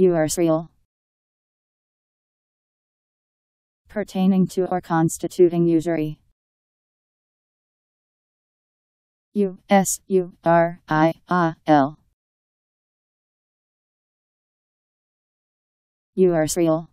You are real. Pertaining to or constituting usury. U S U R I A L. You are real.